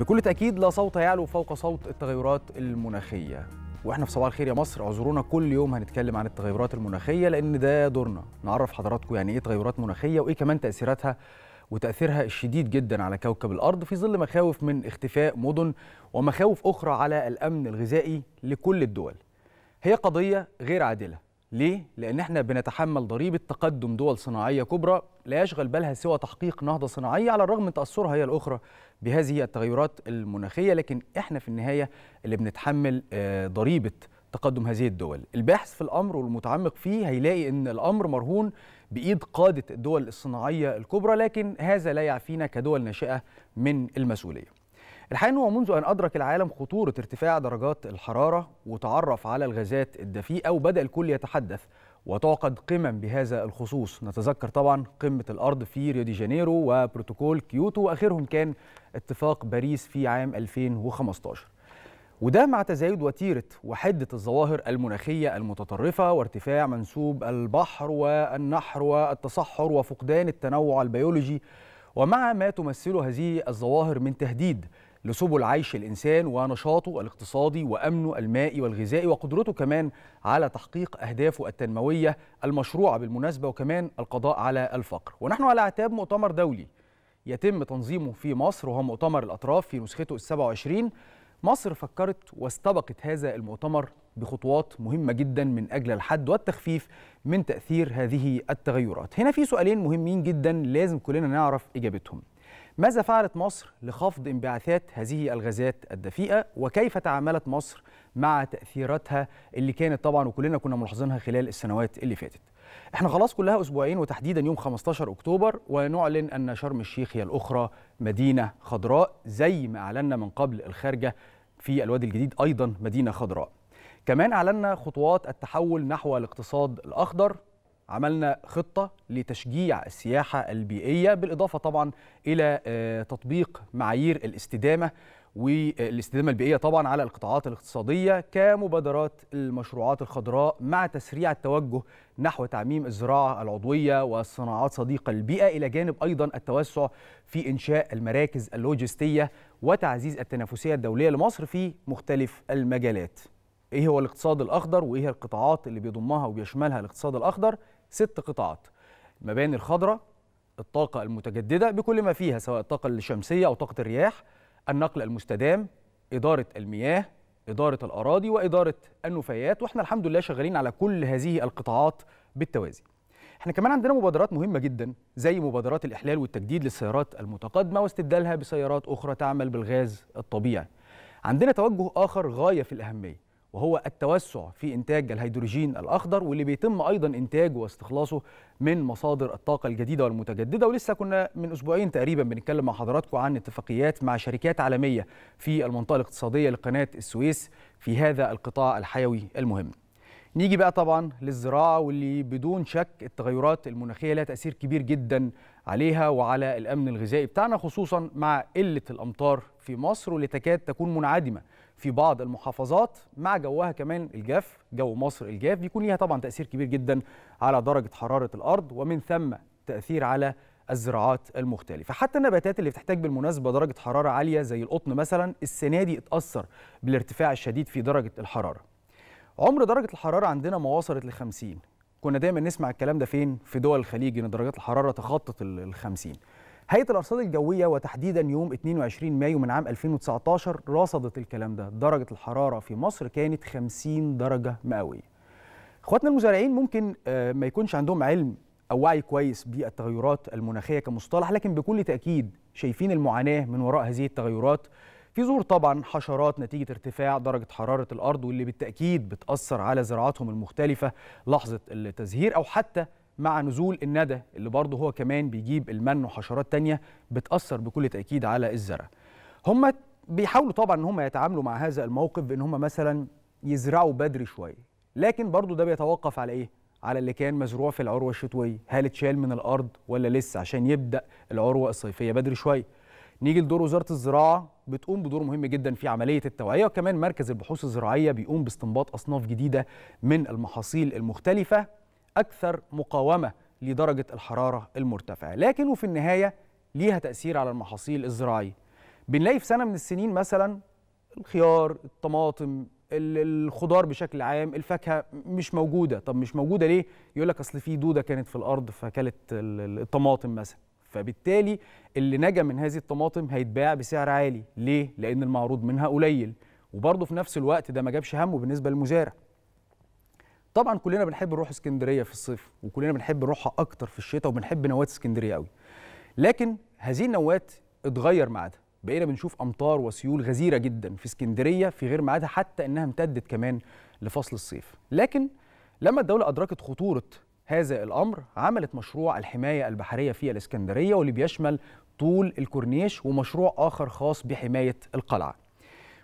بكل تأكيد لا صوت يعلو فوق صوت التغيرات المناخية واحنا في صباح الخير يا مصر اعذرونا كل يوم هنتكلم عن التغيرات المناخية لأن ده دورنا نعرف حضراتكم يعني إيه تغيرات مناخية وإيه كمان تأثيراتها وتأثيرها الشديد جدا على كوكب الأرض في ظل مخاوف من اختفاء مدن ومخاوف أخرى على الأمن الغذائي لكل الدول هي قضية غير عادلة ليه؟ لأن احنا بنتحمل ضريبة تقدم دول صناعية كبرى لا يشغل بالها سوى تحقيق نهضة صناعية على الرغم من تأثرها هي الأخرى بهذه التغيرات المناخية لكن احنا في النهاية اللي بنتحمل آه، ضريبة تقدم هذه الدول الباحث في الأمر والمتعمق فيه هيلاقي أن الأمر مرهون بإيد قادة الدول الصناعية الكبرى لكن هذا لا يعفينا كدول ناشئة من المسؤولية الحقيقه انه منذ ان ادرك العالم خطوره ارتفاع درجات الحراره وتعرف على الغازات الدفيئه وبدا الكل يتحدث وتعقد قمم بهذا الخصوص نتذكر طبعا قمه الارض في ريو دي جانيرو وبروتوكول كيوتو واخرهم كان اتفاق باريس في عام 2015 وده مع تزايد وتيره وحده الظواهر المناخيه المتطرفه وارتفاع منسوب البحر والنحر والتصحر وفقدان التنوع البيولوجي ومع ما تمثله هذه الظواهر من تهديد لسبل عيش الإنسان ونشاطه الاقتصادي وأمنه المائي والغذائي وقدرته كمان على تحقيق أهدافه التنموية المشروعة بالمناسبة وكمان القضاء على الفقر ونحن على اعتاب مؤتمر دولي يتم تنظيمه في مصر وهو مؤتمر الأطراف في نسخته السبع 27 مصر فكرت واستبقت هذا المؤتمر بخطوات مهمة جدا من أجل الحد والتخفيف من تأثير هذه التغيرات هنا في سؤالين مهمين جدا لازم كلنا نعرف إجابتهم ماذا فعلت مصر لخفض انبعاثات هذه الغازات الدفيئة وكيف تعاملت مصر مع تأثيراتها اللي كانت طبعا وكلنا كنا ملاحظينها خلال السنوات اللي فاتت احنا خلاص كلها أسبوعين وتحديدا يوم 15 أكتوبر ونعلن أن شرم الشيخ هي الأخرى مدينة خضراء زي ما أعلنا من قبل الخارجة في الوادي الجديد أيضا مدينة خضراء كمان أعلنا خطوات التحول نحو الاقتصاد الأخضر عملنا خطة لتشجيع السياحة البيئية بالإضافة طبعا إلى آه، تطبيق معايير الاستدامة والاستدامة البيئية طبعا على القطاعات الاقتصادية كمبادرات المشروعات الخضراء مع تسريع التوجه نحو تعميم الزراعة العضوية والصناعات صديقة البيئة إلى جانب أيضا التوسع في إنشاء المراكز اللوجستية وتعزيز التنافسية الدولية لمصر في مختلف المجالات إيه هو الاقتصاد الأخضر وإيه القطاعات اللي بيضمها وبيشملها الاقتصاد الأخضر ست قطاعات المباني الخضراء الطاقة المتجددة بكل ما فيها سواء الطاقة الشمسية أو طاقة الرياح النقل المستدام إدارة المياه إدارة الأراضي وإدارة النفايات وإحنا الحمد لله شغالين على كل هذه القطاعات بالتوازي احنا كمان عندنا مبادرات مهمة جدا زي مبادرات الإحلال والتجديد للسيارات المتقدمة واستبدالها بسيارات أخرى تعمل بالغاز الطبيعي عندنا توجه آخر غاية في الأهمية وهو التوسع في إنتاج الهيدروجين الأخضر واللي بيتم أيضا إنتاجه واستخلاصه من مصادر الطاقة الجديدة والمتجددة ولسه كنا من أسبوعين تقريبا بنتكلم مع حضراتكم عن اتفاقيات مع شركات عالمية في المنطقة الاقتصادية لقناة السويس في هذا القطاع الحيوي المهم نيجي بقى طبعا للزراعة واللي بدون شك التغيرات المناخية لها تأثير كبير جدا عليها وعلى الأمن الغذائي بتاعنا خصوصا مع قلة الأمطار في مصر واللي تكاد تكون منعدمة في بعض المحافظات مع جوها كمان الجاف جو مصر الجاف بيكون ليها طبعا تأثير كبير جدا على درجة حرارة الأرض ومن ثم تأثير على الزراعات المختلفة حتى النباتات اللي بتحتاج بالمناسبة درجة حرارة عالية زي القطن مثلا السنة دي اتأثر بالارتفاع الشديد في درجة الحرارة عمر درجة الحرارة عندنا ما وصلت ل 50 كنا دايما نسمع الكلام ده فين في دول الخليج ان درجات الحرارة تخطط ال 50 هيئه الارصاد الجويه وتحديدا يوم 22 مايو من عام 2019 رصدت الكلام ده درجه الحراره في مصر كانت 50 درجه مئويه اخواتنا المزارعين ممكن آه، ما يكونش عندهم علم او وعي كويس بالتغيرات المناخيه كمصطلح لكن بكل تاكيد شايفين المعاناه من وراء هذه التغيرات في ظهور طبعا حشرات نتيجه ارتفاع درجه حراره الارض واللي بالتاكيد بتاثر على زراعاتهم المختلفه لحظه التزهير او حتى مع نزول الندى اللي برضه هو كمان بيجيب المن وحشرات تانية بتأثر بكل تأكيد على الزرع هم بيحاولوا طبعا ان هم يتعاملوا مع هذا الموقف بان هم مثلا يزرعوا بدري شويه لكن برضه ده بيتوقف على ايه على اللي كان مزروع في العروه الشتويه هل اتشال من الارض ولا لسه عشان يبدا العروه الصيفيه بدري شويه نيجي لدور وزاره الزراعه بتقوم بدور مهم جدا في عمليه التوعيه وكمان مركز البحوث الزراعيه بيقوم باستنباط اصناف جديده من المحاصيل المختلفه أكثر مقاومة لدرجة الحرارة المرتفعة لكن وفي النهاية ليها تأثير على المحاصيل الزراعية بنلاقي في سنة من السنين مثلا الخيار الطماطم الخضار بشكل عام الفاكهه مش موجوده طب مش موجوده ليه يقول لك اصل في دوده كانت في الارض فكلت الطماطم مثلا فبالتالي اللي نجا من هذه الطماطم هيتباع بسعر عالي ليه لان المعروض منها قليل وبرضه في نفس الوقت ده ما جابش همه بالنسبه للمزارع طبعا كلنا بنحب نروح اسكندريه في الصيف وكلنا بنحب نروحها اكتر في الشتاء وبنحب نواه اسكندريه قوي لكن هذه النوات اتغير ميعادها بقينا بنشوف امطار وسيول غزيره جدا في اسكندريه في غير ميعادها حتى انها امتدت كمان لفصل الصيف لكن لما الدوله ادركت خطوره هذا الامر عملت مشروع الحمايه البحريه في الاسكندريه واللي بيشمل طول الكورنيش ومشروع اخر خاص بحمايه القلعه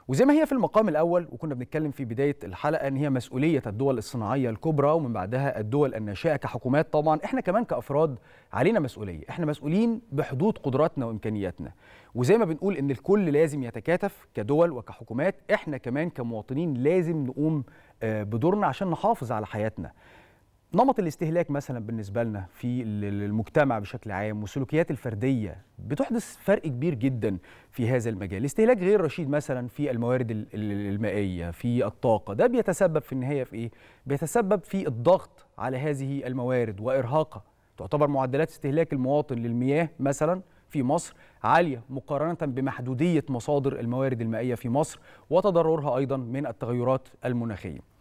وزي ما هي في المقام الاول وكنا بنتكلم في بدايه الحلقه ان هي مسؤوليه الدول الصناعيه الكبرى ومن بعدها الدول الناشئه كحكومات طبعا احنا كمان كافراد علينا مسؤوليه احنا مسؤولين بحدود قدراتنا وامكانياتنا وزي ما بنقول ان الكل لازم يتكاتف كدول وكحكومات احنا كمان كمواطنين لازم نقوم آه، بدورنا عشان نحافظ على حياتنا نمط الاستهلاك مثلا بالنسبه لنا في المجتمع بشكل عام والسلوكيات الفرديه بتحدث فرق كبير جدا في هذا المجال استهلاك غير رشيد مثلا في الموارد المائيه في الطاقه ده بيتسبب في النهايه في ايه بيتسبب في الضغط على هذه الموارد وارهاقها تعتبر معدلات استهلاك المواطن للمياه مثلا في مصر عالية مقارنة بمحدودية مصادر الموارد المائية في مصر وتضررها أيضا من التغيرات المناخية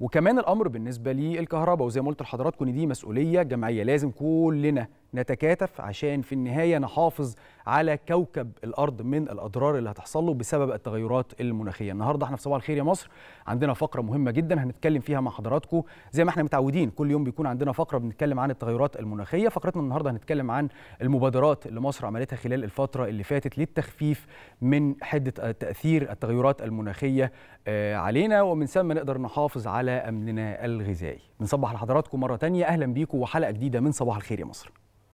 وكمان الامر بالنسبه للكهرباء وزي ما قلت لحضراتكم دي مسؤوليه جمعيه لازم كلنا نتكاتف عشان في النهايه نحافظ على كوكب الارض من الاضرار اللي هتحصل له بسبب التغيرات المناخيه النهارده احنا في صباح الخير يا مصر عندنا فقره مهمه جدا هنتكلم فيها مع حضراتكم زي ما احنا متعودين كل يوم بيكون عندنا فقره بنتكلم عن التغيرات المناخيه فقرتنا النهارده هنتكلم عن المبادرات اللي مصر عملتها خلال الفتره اللي فاتت للتخفيف من حده تاثير التغيرات المناخيه آه، علينا ومن ثم نقدر نحافظ على امننا الغذائي بنصبح لحضراتكم مره ثانيه اهلا بيكم وحلقه جديده من صباح الخير يا مصر